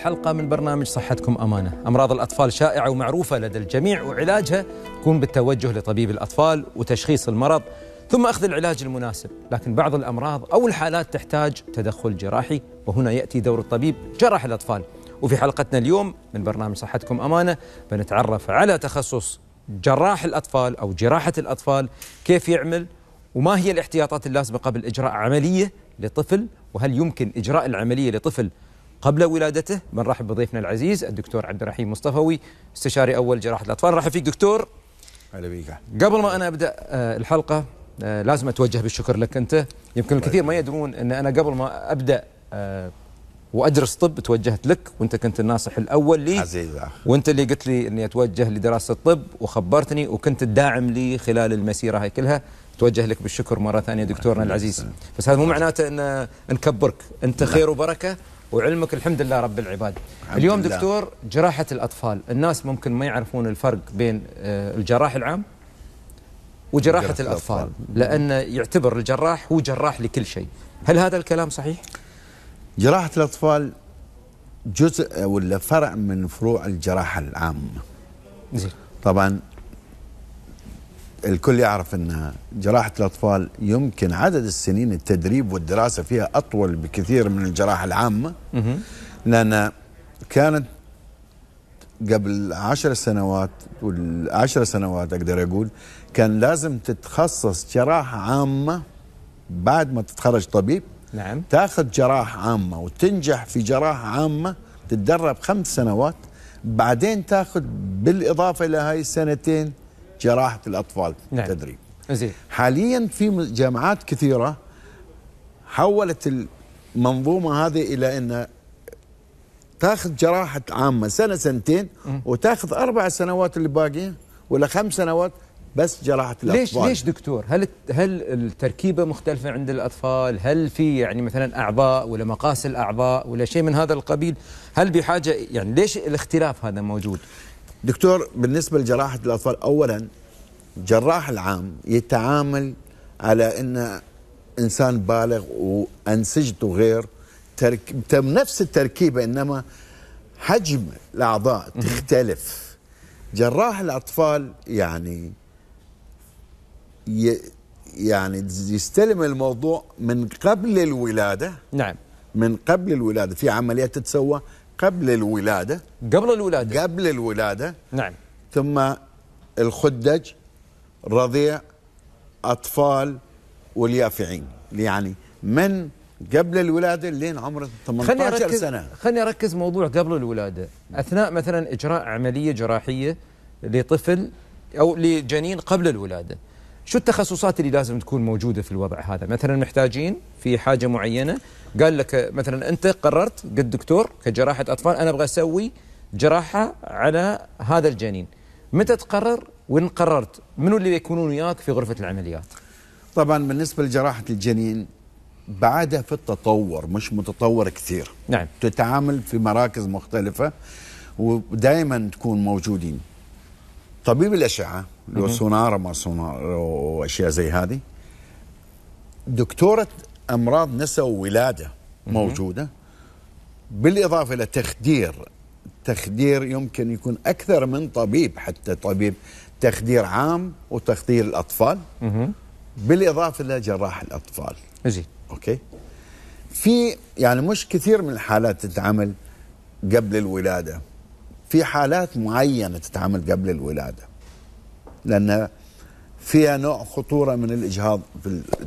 الحلقة من برنامج صحتكم أمانة أمراض الأطفال شائعة ومعروفة لدى الجميع وعلاجها يكون بالتوجه لطبيب الأطفال وتشخيص المرض ثم أخذ العلاج المناسب لكن بعض الأمراض أو الحالات تحتاج تدخل جراحي وهنا يأتي دور الطبيب جراح الأطفال وفي حلقتنا اليوم من برنامج صحتكم أمانة بنتعرف على تخصص جراح الأطفال أو جراحة الأطفال كيف يعمل وما هي الاحتياطات اللازمة قبل إجراء عملية لطفل وهل يمكن إجراء العملية لطفل قبل ولادته بنرحب بضيفنا العزيز الدكتور عبد الرحيم مصطفوي استشاري أول جراحة الأطفال رحب فيك دكتور أهلا بيك قبل ما أنا أبدأ آه، الحلقة آه، لازم أتوجه بالشكر لك أنت يمكن طيب. الكثير ما يدرون أن أنا قبل ما أبدأ آه، وادرس طب توجهت لك وانت كنت الناصح الاول لي عزيز وانت اللي قلت لي اني اتوجه لدراسه الطب وخبرتني وكنت الداعم لي خلال المسيره هاي كلها توجه لك بالشكر مره ثانيه دكتورنا العزيز بس هذا مو معناته ان نكبرك انت خير وبركه وعلمك الحمد لله رب العباد اليوم لله. دكتور جراحة الأطفال الناس ممكن ما يعرفون الفرق بين آه، الجراح العام وجراحة الأطفال, الأطفال لأن يعتبر الجراح هو جراح لكل شيء هل هذا الكلام صحيح؟ جراحة الأطفال جزء ولا فرع من فروع الجراحة العامة زين طبعا الكل يعرف أن جراحة الأطفال يمكن عدد السنين التدريب والدراسة فيها أطول بكثير من الجراحة العامة لأن كانت قبل عشر سنوات والعشر سنوات أقدر أقول كان لازم تتخصص جراحة عامة بعد ما تتخرج طبيب نعم تاخذ جراحة عامة وتنجح في جراحة عامة تتدرب خمس سنوات بعدين تاخذ بالإضافة إلى هاي السنتين جراحه الاطفال نعم. التدريب زين حاليا في جامعات كثيره حولت المنظومه هذه الى ان تاخذ جراحه عامه سنه سنتين وتاخذ اربع سنوات اللي باقيه ولا خمس سنوات بس جراحه الاطفال ليش ليش دكتور هل هل التركيبه مختلفه عند الاطفال هل في يعني مثلا اعضاء ولا مقاس الاعضاء ولا شيء من هذا القبيل هل بحاجه يعني ليش الاختلاف هذا موجود دكتور بالنسبة لجراحة الأطفال أولا جراح العام يتعامل على أنه إنسان بالغ وأنسجته غير ترك... نفس التركيبة إنما حجم الأعضاء تختلف جراح الأطفال يعني ي... يعني يستلم الموضوع من قبل الولادة نعم من قبل الولادة في عمليات تتسوى قبل الولادة قبل الولادة قبل الولادة نعم ثم الخدج رضيع أطفال واليافعين يعني من قبل الولادة لين عمر 18 سنة خليني أركز موضوع قبل الولادة أثناء مثلا إجراء عملية جراحية لطفل أو لجنين قبل الولادة شو التخصصات اللي لازم تكون موجوده في الوضع هذا مثلا محتاجين في حاجه معينه قال لك مثلا انت قررت قد دكتور كجراحه اطفال انا ابغى اسوي جراحه على هذا الجنين متى تقرر وان قررت منو اللي يكونون وياك في غرفه العمليات طبعا بالنسبه لجراحه الجنين بعدها في التطور مش متطور كثير نعم تتعامل في مراكز مختلفه ودائما تكون موجودين طبيب الاشعه اللي هو سونار ما سونار واشياء زي هذه دكتوره امراض نسا وولاده موجوده بالاضافه الى تخدير تخدير يمكن يكون اكثر من طبيب حتى طبيب تخدير عام وتخدير الاطفال بالاضافه الى جراح الاطفال زين اوكي في يعني مش كثير من الحالات تتعمل قبل الولاده في حالات معينه تتعامل قبل الولاده لان فيها نوع خطوره من الاجهاض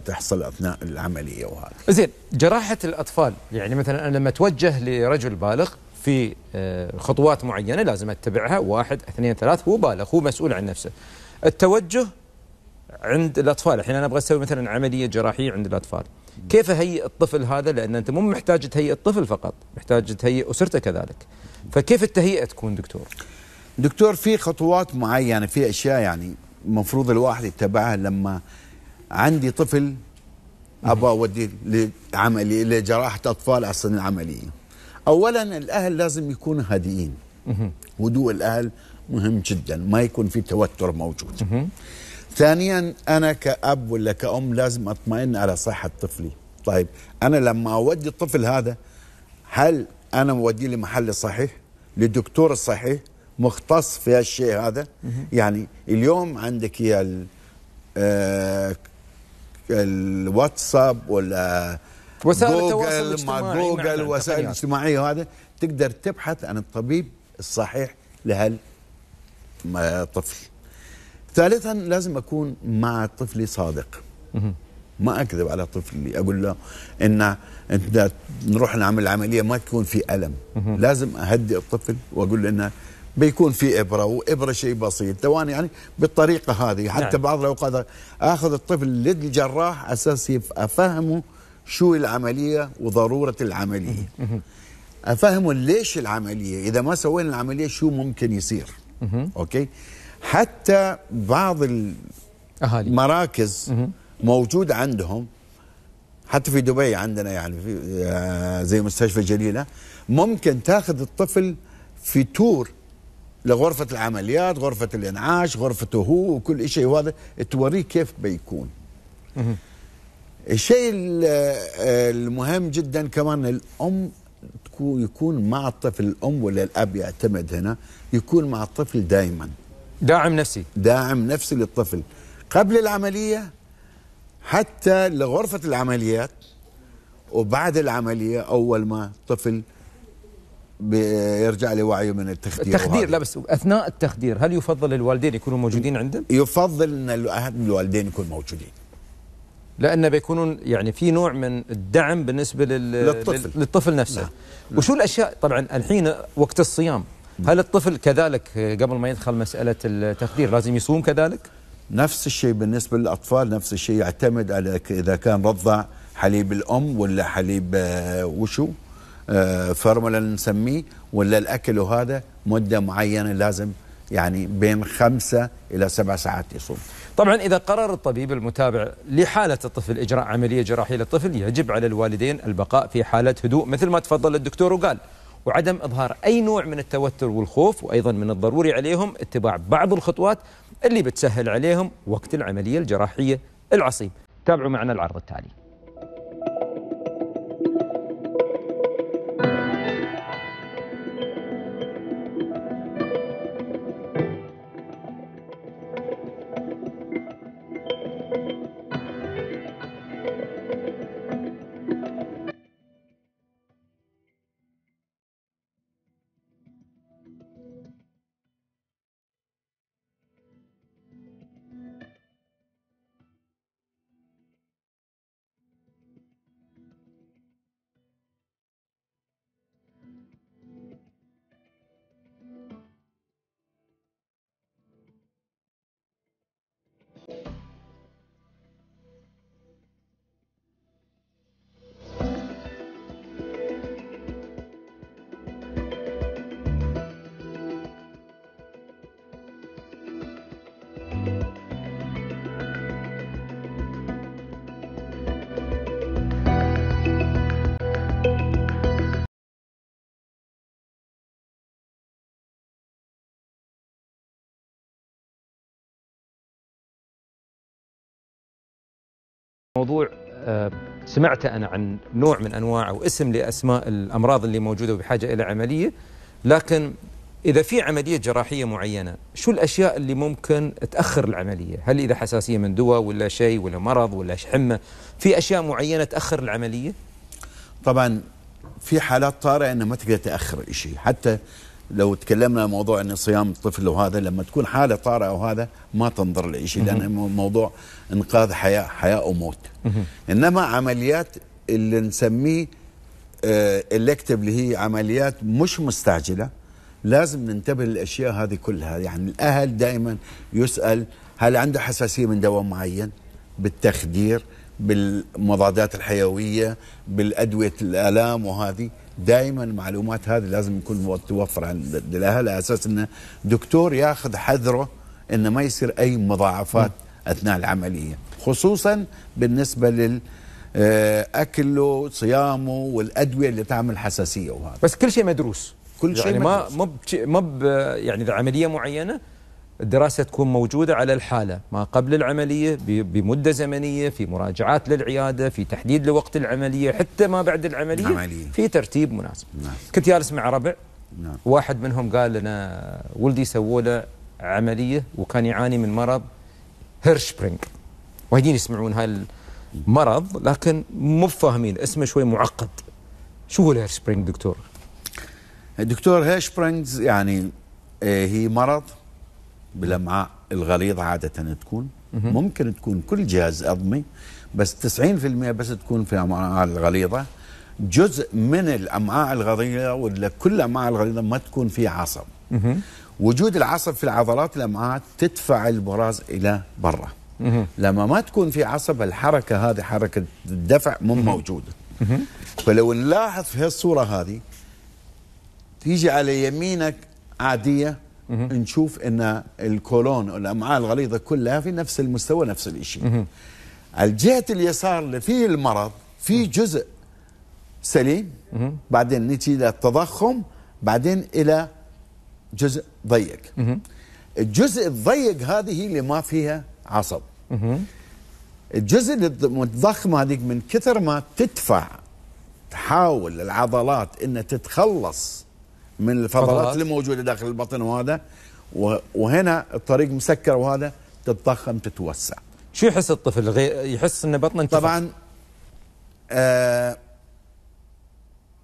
تحصل اثناء العمليه وهذا زين جراحه الاطفال يعني مثلا انا لما اتوجه لرجل بالغ في آه، خطوات معينه لازم اتبعها واحد اثنين ثلاث هو بالغ هو مسؤول عن نفسه التوجه عند الاطفال الحين انا ابغى اسوي مثلا عمليه جراحيه عند الاطفال كيف اهيئ الطفل هذا لان انت مو محتاج تهيئ الطفل فقط محتاج تهيئ اسرته كذلك فكيف التهيئه تكون دكتور؟ دكتور في خطوات معينه في اشياء يعني المفروض الواحد يتبعها لما عندي طفل ابغى اوديه لعملي لجراحه اطفال اصلا العمليه. اولا الاهل لازم يكونوا هادئين. هدوء الاهل مهم جدا ما يكون في توتر موجود. ثانيا انا كاب ولا كام لازم اطمئن على صحه طفلي. طيب انا لما اودي الطفل هذا هل انا موديه لمحل صحيح للدكتور الصحيح مختص في هالشيء هذا يعني اليوم عندك يا آه، الواتساب ولا وسائل جوجل مع نعم، جوجل وسائل الاجتماعية هذا تقدر تبحث عن الطبيب الصحيح لهالطفل آه، ثالثا لازم أكون مع طفلي صادق ما اكذب على طفلي اقول له ان انت نروح نعمل عمليه ما تكون في الم لازم اهدئ الطفل واقول له انه بيكون في ابره وابره شيء بسيط ثواني يعني بالطريقه هذه حتى نعم. بعض الاوقات اخذ الطفل للجراح اساس افهمه شو العمليه وضروره العمليه افهمه ليش العمليه اذا ما سوينا العمليه شو ممكن يصير اوكي حتى بعض المراكز موجود عندهم حتى في دبي عندنا يعني في آه، زي مستشفى جليله ممكن تاخذ الطفل في تور لغرفه العمليات، غرفه الانعاش، غرفته هو وكل شيء وهذا توريه كيف بيكون. الشيء آه، المهم جدا كمان الام يكون مع الطفل الام ولا الاب يعتمد هنا يكون مع الطفل دائما داعم نفسي داعم نفسي للطفل قبل العمليه حتى لغرفة العمليات وبعد العملية أول ما طفل بيرجع لوعيه من التخدير التخدير لا بس اثناء التخدير هل يفضل الوالدين يكونوا موجودين عندهم؟ يفضل ان الوالدين يكونوا موجودين لانه بيكونون يعني في نوع من الدعم بالنسبه لل... للطفل للطفل نفسه نعم. نعم. وشو الاشياء طبعا الحين وقت الصيام هل نعم. الطفل كذلك قبل ما يدخل مساله التخدير لازم يصوم كذلك؟ نفس الشيء بالنسبة للأطفال نفس الشيء يعتمد على إذا كان رضع حليب الأم ولا حليب آه، وشو آه، فرملا نسميه ولا الأكل وهذا مدة معينة لازم يعني بين خمسة إلى سبع ساعات يصوم طبعا إذا قرر الطبيب المتابع لحالة الطفل إجراء عملية جراحية للطفل يجب على الوالدين البقاء في حالة هدوء مثل ما تفضل الدكتور وقال وعدم إظهار أي نوع من التوتر والخوف وأيضا من الضروري عليهم اتباع بعض الخطوات اللي بتسهل عليهم وقت العملية الجراحية العصيب تابعوا معنا العرض التالي موضوع آه، سمعت أنا عن نوع من أنواع أو اسم لأسماء الأمراض اللي موجودة وبحاجة إلى عملية لكن إذا في عملية جراحية معينة شو الأشياء اللي ممكن تأخر العملية هل إذا حساسية من دواء ولا شيء ولا مرض ولا حمى في أشياء معينة تأخر العملية طبعا في حالات طارئة أنه ما تقدر تأخر شيء حتى لو تكلمنا موضوع ان صيام الطفل وهذا لما تكون حاله طارئه وهذا ما تنظر لشيء لان موضوع انقاذ حياه حياه وموت انما عمليات اللي نسميه الكتب آه، اللي هي عمليات مش مستعجله لازم ننتبه للاشياء هذه كلها يعني الاهل دائما يسال هل عنده حساسيه من دواء معين بالتخدير بالمضادات الحيويه بالادويه الالام وهذه دائما معلومات هذه لازم يكون متوفره عند الاهل على اساس انه دكتور ياخذ حذره انه ما يصير اي مضاعفات اثناء العمليه خصوصا بالنسبه لل آه، اكله صيامه والادويه اللي تعمل حساسيه وهذا بس كل شيء مدروس كل شيء يعني ما ما ما يعني عمليه معينه الدراسه تكون موجوده على الحاله ما قبل العمليه بمده زمنيه في مراجعات للعياده في تحديد لوقت العمليه حتى ما بعد العمليه عملية. في ترتيب مناسب نعم. كنت جالس مع ربع نعم. واحد منهم قال لنا ولدي سووا له عمليه وكان يعاني من مرض هيرشبرينج وايدين يسمعون هاي المرض لكن مو فاهمين اسمه شوي معقد شو هو الهيرشبرينج دكتور؟ دكتور هيرشبرينجز يعني آه، هي مرض بالامعاء الغليظه عاده تكون ممكن تكون كل جهاز هضمي بس 90% بس تكون في الامعاء الغليظه جزء من الامعاء الغليظه ولا كل الامعاء الغليظه ما تكون فيها عصب وجود العصب في العضلات الامعاء تدفع البراز الى برا لما ما تكون في عصب الحركه هذه حركه الدفع مو موجوده فلو نلاحظ في الصوره هذه تيجي على يمينك عاديه نشوف ان الكولون والامعاء الغليظه كلها في نفس المستوى نفس الشيء الجهه اليسار اللي فيه المرض في جزء سليم بعدين نجي الى التضخم بعدين الى جزء ضيق الجزء الضيق هذه اللي ما فيها عصب الجزء المتضخم هذيك من كثر ما تدفع تحاول العضلات ان تتخلص من الفضلات اللي موجوده داخل البطن وهذا وهنا الطريق مسكر وهذا تتضخم تتوسع شو يحس الطفل غي... يحس ان بطنه طبعا آه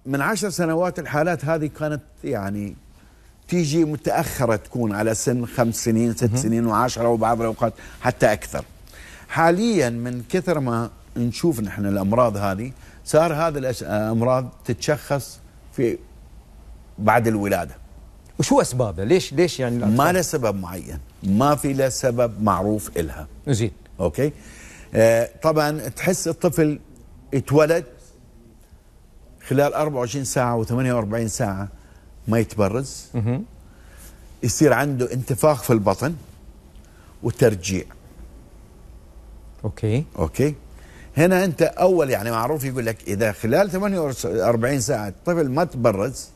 من عشر سنوات الحالات هذه كانت يعني تيجي متأخرة تكون على سن خمس سنين ست سنين وعشرة وبعض الأوقات حتى أكثر حاليا من كثر ما نشوف نحن الأمراض هذه صار هذه الأمراض آه، تتشخص في بعد الولاده وشو اسبابها ليش ليش يعني ما لها سبب معين ما في له سبب معروف إلها زين اوكي آه طبعا تحس الطفل اتولد خلال 24 ساعه و48 ساعه ما يتبرز مه. يصير عنده انتفاخ في البطن وترجيع اوكي اوكي هنا انت اول يعني معروف يقول لك اذا خلال 48 ساعه الطفل ما تبرز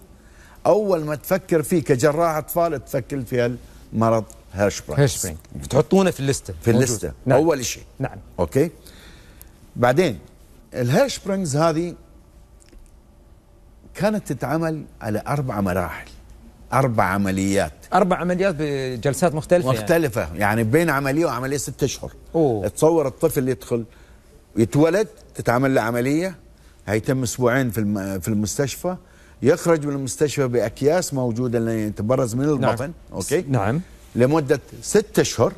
اول ما تفكر فيه كجراح اطفال تفكر في المرض هيرشبرنج هيرشبرنج بتحطونه في الليسته في الليسته نعم. اول شيء نعم اوكي بعدين الهيرشبرنجز هذه كانت تتعمل على اربع مراحل اربع عمليات اربع عمليات بجلسات مختلفه يعني. مختلفه يعني, يعني بين عمليه وعمليه ست اشهر أوه. تصور الطفل اللي يدخل يتولد تتعمل له عمليه هيتم اسبوعين في في المستشفى يخرج من المستشفى باكياس موجوده اللي يتبرز من نعم. البطن نعم. اوكي نعم لمده ستة اشهر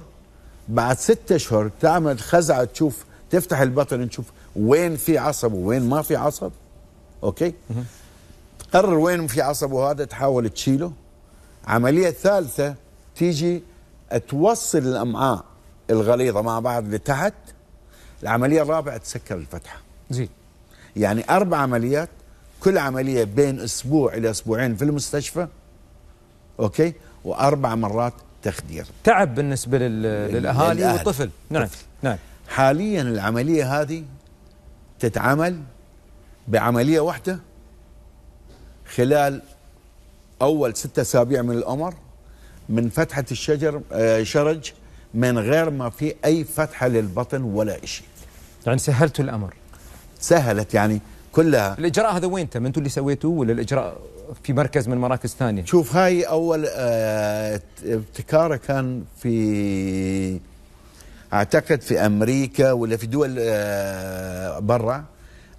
بعد ستة اشهر تعمل خزعه تشوف تفتح البطن تشوف وين في عصب وين ما في عصب اوكي تقرر وين في عصب وهذا تحاول تشيله عمليه ثالثه تيجي توصل الامعاء الغليظه مع بعض لتحت العمليه الرابعه تسكر الفتحه زين يعني اربع عمليات كل عمليه بين اسبوع الى اسبوعين في المستشفى اوكي واربع مرات تخدير تعب بالنسبه للاهالي والطفل نعم نعم حاليا العمليه هذه تتعمل بعمليه واحده خلال اول ستة اسابيع من الامر من فتحه الشجر آه، شرج من غير ما في اي فتحه للبطن ولا شيء يعني سهلت الامر سهلت يعني كلها الاجراء هذا وين تم انتم اللي سويتوه ولا الاجراء في مركز من مراكز ثانيه شوف هاي اول آه، ابتكاره كان في اعتقد في امريكا ولا في دول آه، برا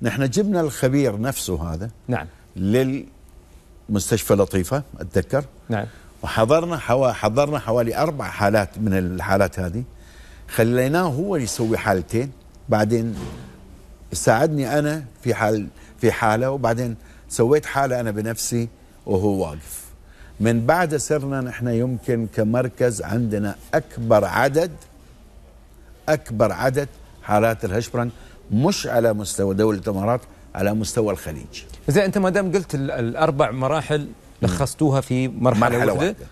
نحن جبنا الخبير نفسه هذا نعم للمستشفى لطيفه اتذكر نعم وحضرنا حو... حضرنا حوالي اربع حالات من الحالات هذه خليناه هو يسوي حالتين بعدين ساعدني انا في حال في حاله وبعدين سويت حاله انا بنفسي وهو واقف من بعد صرنا نحن يمكن كمركز عندنا اكبر عدد اكبر عدد حالات الهشبرن مش على مستوى دوله الامارات على مستوى الخليج زين انت ما دام قلت الاربع مراحل لخصتوها في مرحله, مرحلة واحده, واحدة.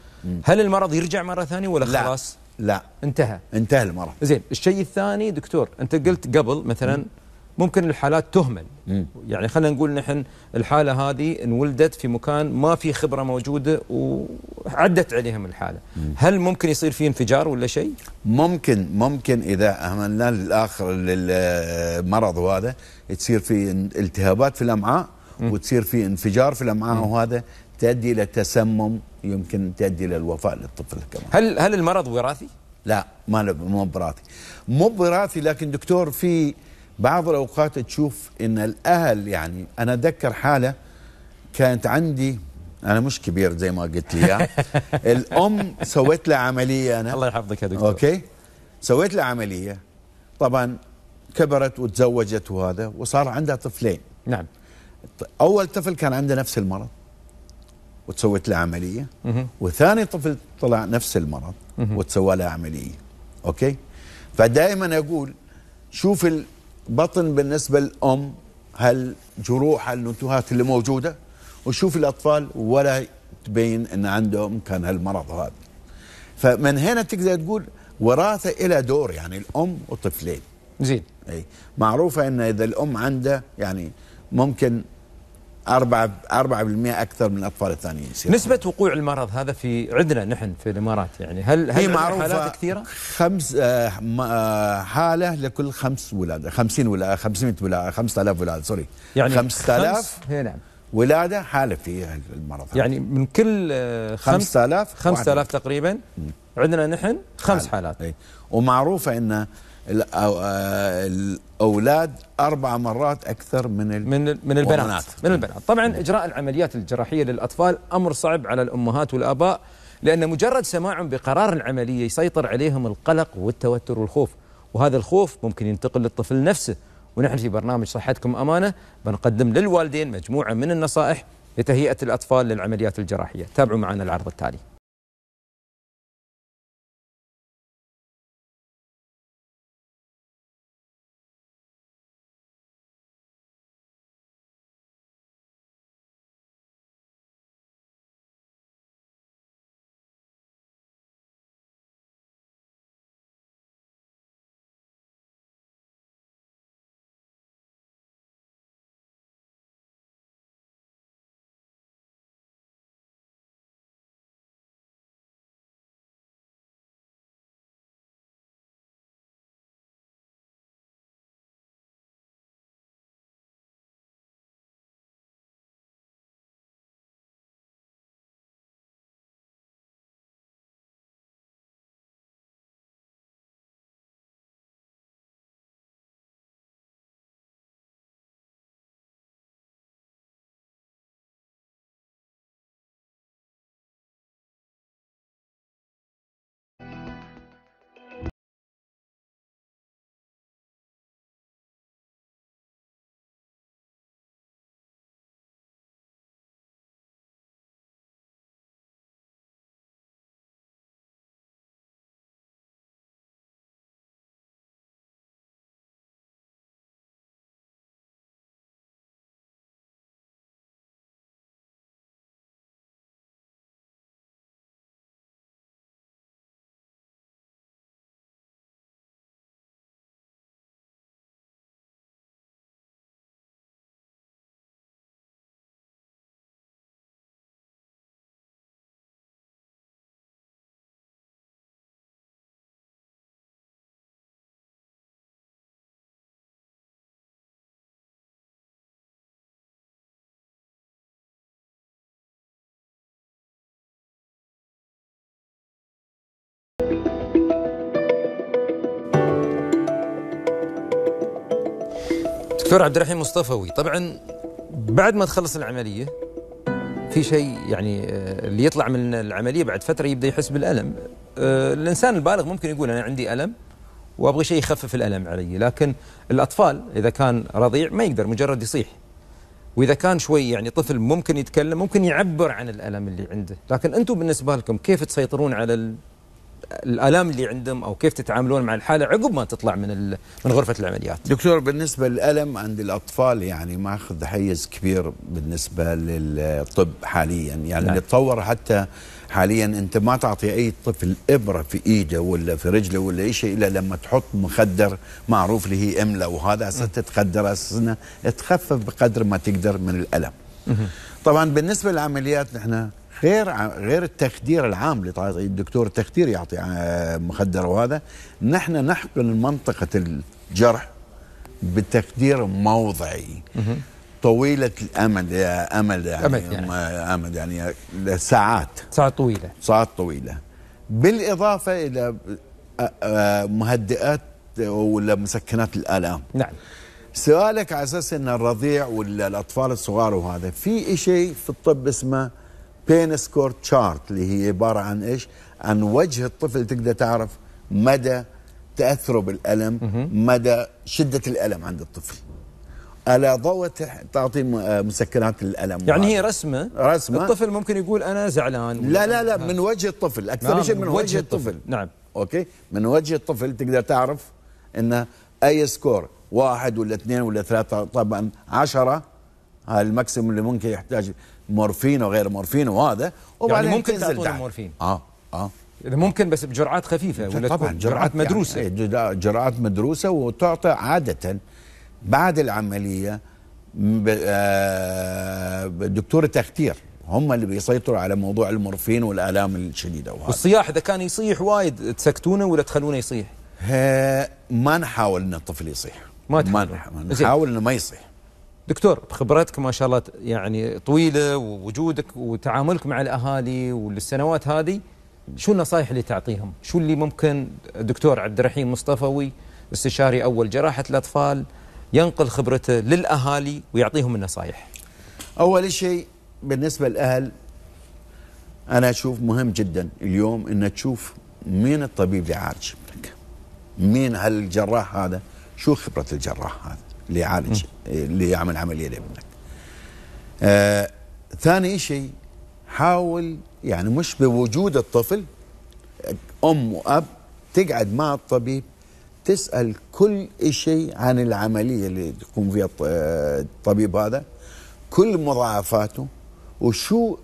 هل المرض يرجع مره ثانيه ولا لا خلاص لا انتهى انتهى المرض زين الشيء الثاني دكتور انت قلت قبل مثلا ممكن الحالات تهمل مم. يعني خلينا نقول نحن الحاله هذه انولدت في مكان ما في خبره موجوده وعدت عليهم الحاله مم. هل ممكن يصير في انفجار ولا شيء ممكن ممكن اذا اهملنا للاخر المرض وهذا تصير في التهابات في الامعاء مم. وتصير في انفجار في الامعاء وهذا تؤدي الى تسمم يمكن تؤدي الى الوفاه للطفل كمان هل هل المرض وراثي لا ما مو وراثي مو وراثي لكن دكتور في بعض الأوقات تشوف إن الأهل يعني أنا أتذكر حالة كانت عندي أنا مش كبير زي ما قلت لي الأم سويت لها عملية أنا الله يحفظك يا دكتور أوكي سويت لها عملية طبعا كبرت وتزوجت وهذا وصار عندها طفلين نعم أول طفل كان عنده نفس المرض وتسويت له عملية وثاني طفل طلع نفس المرض وتسوى له عملية أوكي فدائما أقول شوف بطن بالنسبة للأم هالجروح هالنتوهات اللي موجودة وشوف الأطفال ولا تبين أن عندهم كان هالمرض هذا فمن هنا تقدر تقول وراثة إلى دور يعني الأم وطفلين زين أي معروفة أن إذا الأم عندها يعني ممكن 4 4% اكثر من الاطفال الثانيين نسبه وقوع المرض هذا في عندنا نحن في الامارات يعني هل هل معروفة حالات كثيره؟ خمس آه، آه، حاله لكل خمس ولاده 50 ولاده 500 ولاده 5000 ولاده سوري يعني 5000 اي نعم ولاده حاله في المرض هذا. يعني من كل 5000 آه، 5000 تقريبا عندنا نحن خمس حالات, اي ومعروفه انه آه، الاولاد اربع مرات اكثر من من من البنات من البنات طبعا اجراء العمليات الجراحيه للاطفال امر صعب على الامهات والاباء لان مجرد سماعهم بقرار العمليه يسيطر عليهم القلق والتوتر والخوف وهذا الخوف ممكن ينتقل للطفل نفسه ونحن في برنامج صحتكم امانه بنقدم للوالدين مجموعه من النصائح لتهيئه الاطفال للعمليات الجراحيه تابعوا معنا العرض التالي دكتور عبد الرحيم مصطفوي طبعا بعد ما تخلص العمليه في شيء يعني آه، اللي يطلع من العمليه بعد فتره يبدا يحس بالالم آه، الانسان البالغ ممكن يقول انا عندي الم وابغى شيء يخفف الالم علي لكن الاطفال اذا كان رضيع ما يقدر مجرد يصيح واذا كان شوي يعني طفل ممكن يتكلم ممكن يعبر عن الالم اللي عنده لكن انتم بالنسبه لكم كيف تسيطرون على الالام اللي عندهم او كيف تتعاملون مع الحاله عقب ما تطلع من من غرفه العمليات. دكتور بالنسبه للالم عند الاطفال يعني ماخذ حيز كبير بالنسبه للطب حاليا يعني نعم. تطور حتى حاليا انت ما تعطي اي طفل ابره في ايده ولا في رجله ولا اي شيء الا لما تحط مخدر معروف اللي هي املا وهذا اساسا تتخدر اساسا تخفف بقدر ما تقدر من الالم. طبعا بالنسبه للعمليات نحن غير غير التخدير العام اللي الدكتور التخدير يعطي آه، مخدر وهذا نحن نحقن منطقه الجرح بتخدير موضعي طويلة الأمد امل يعني أمد يعني, أمد يعني, يعني، ساعات ساعات طويلة ساعات طويلة بالإضافة إلى آه، آه، مهدئات ولا مسكنات الآلام نعم سؤالك على أساس أن الرضيع ولا الأطفال الصغار وهذا في شيء في الطب اسمه بين سكور تشارت اللي هي عبارة عن إيش عن وجه الطفل تقدر تعرف مدى تأثره بالألم مدى شدة الألم عند الطفل على ضوء تعطي مسكنات الالم يعني هي رسمه رسمه الطفل ممكن يقول انا زعلان لا لا لا من وجه الطفل اكثر نعم، شيء من وجه, الطفل. الطفل نعم اوكي من وجه الطفل تقدر تعرف ان اي سكور واحد ولا اثنين ولا ثلاثه طبعا عشرة هاي الماكسيموم اللي ممكن يحتاج مورفين وغير مورفين وهذا وبعدين يعني ممكن تعطونا مورفين اه اه اذا يعني ممكن بس بجرعات خفيفه ولا طبعا جرعات, جرعات يعني مدروسه يعني جرعات مدروسه وتعطى عاده بعد العمليه آه، دكتور تختير هم اللي بيسيطروا على موضوع المورفين والالام الشديده وهذا. والصياح اذا كان يصيح وايد تسكتونه ولا تخلونه يصيح؟ ما نحاول ان الطفل يصيح ما تحاول. ما نحاول انه ما يصيح دكتور بخبرتك ما شاء الله يعني طويله ووجودك وتعاملك مع الاهالي والسنوات هذه شو النصائح اللي تعطيهم؟ شو اللي ممكن دكتور عبد الرحيم مصطفوي استشاري اول جراحه الاطفال ينقل خبرته للاهالي ويعطيهم النصائح؟ اول شيء بالنسبه للاهل انا اشوف مهم جدا اليوم ان تشوف مين الطبيب اللي عالج ابنك؟ مين هالجراح هذا؟ شو خبره الجراح هذا؟ ليعالج يعمل عمليه لابنك. آه ثاني شيء حاول يعني مش بوجود الطفل ام واب تقعد مع الطبيب تسال كل شيء عن العمليه اللي تقوم فيها آه، الطبيب هذا كل مضاعفاته وشو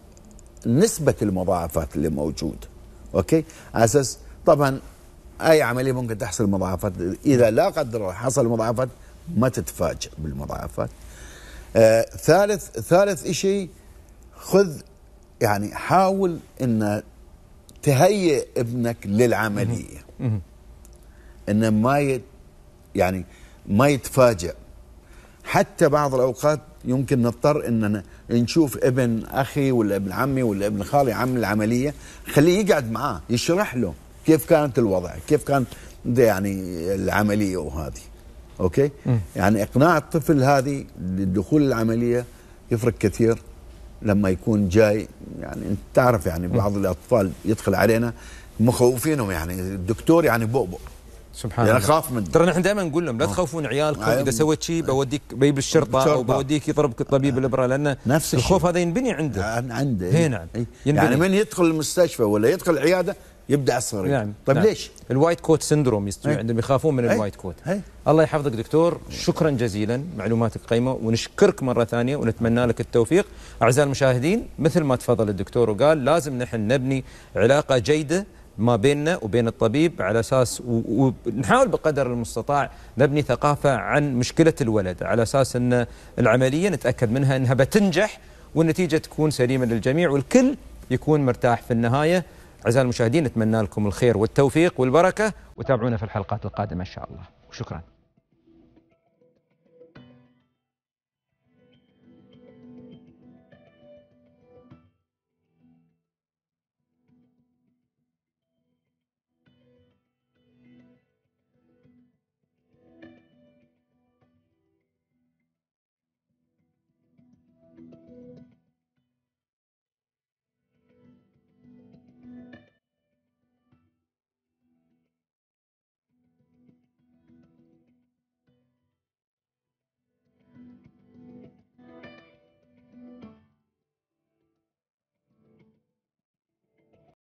نسبه المضاعفات اللي موجوده اوكي اساس طبعا اي عمليه ممكن تحصل مضاعفات اذا لا قدر الله حصل مضاعفات ما تتفاجئ بالمضاعفات آه ثالث ثالث شيء خذ يعني حاول ان تهيئ ابنك للعمليه انه ما يت يعني ما يتفاجئ حتى بعض الاوقات يمكن نضطر ان نشوف ابن اخي ولا ابن عمي ولا ابن خالي عمل العمليه خليه يقعد معاه يشرح له كيف كانت الوضع كيف كانت يعني العمليه وهذه اوكي يعني اقناع الطفل هذه للدخول العمليه يفرق كثير لما يكون جاي يعني انت تعرف يعني بعض الاطفال يدخل علينا مخوفينهم يعني الدكتور يعني بؤبؤ سبحان يعني الله يعني اخاف منه ترى نحن دائما نقول لهم لا آه. تخافون عيالكم آه. اذا سويت شيء بوديك بيب الشرطه او بوديك يضربك الطبيب آه. الابره لان نفس الخوف هذا ينبني عنده عنده اي نعم يعني, يعني من يدخل المستشفى ولا يدخل العياده يبدا على نعم طيب نعم. ليش؟ الوايت كوت سندروم إيه. عندهم يخافون من إيه. الوايت كوت هي. إيه. الله يحفظك دكتور شكرا جزيلا معلوماتك قيمه ونشكرك مره ثانيه ونتمنى لك التوفيق اعزائي المشاهدين مثل ما تفضل الدكتور وقال لازم نحن نبني علاقه جيده ما بيننا وبين الطبيب على اساس ونحاول بقدر المستطاع نبني ثقافه عن مشكله الولد على اساس ان العمليه نتاكد منها انها بتنجح والنتيجه تكون سليمه للجميع والكل يكون مرتاح في النهايه أعزائي المشاهدين نتمنى لكم الخير والتوفيق والبركة وتابعونا في الحلقات القادمة إن شاء الله وشكراً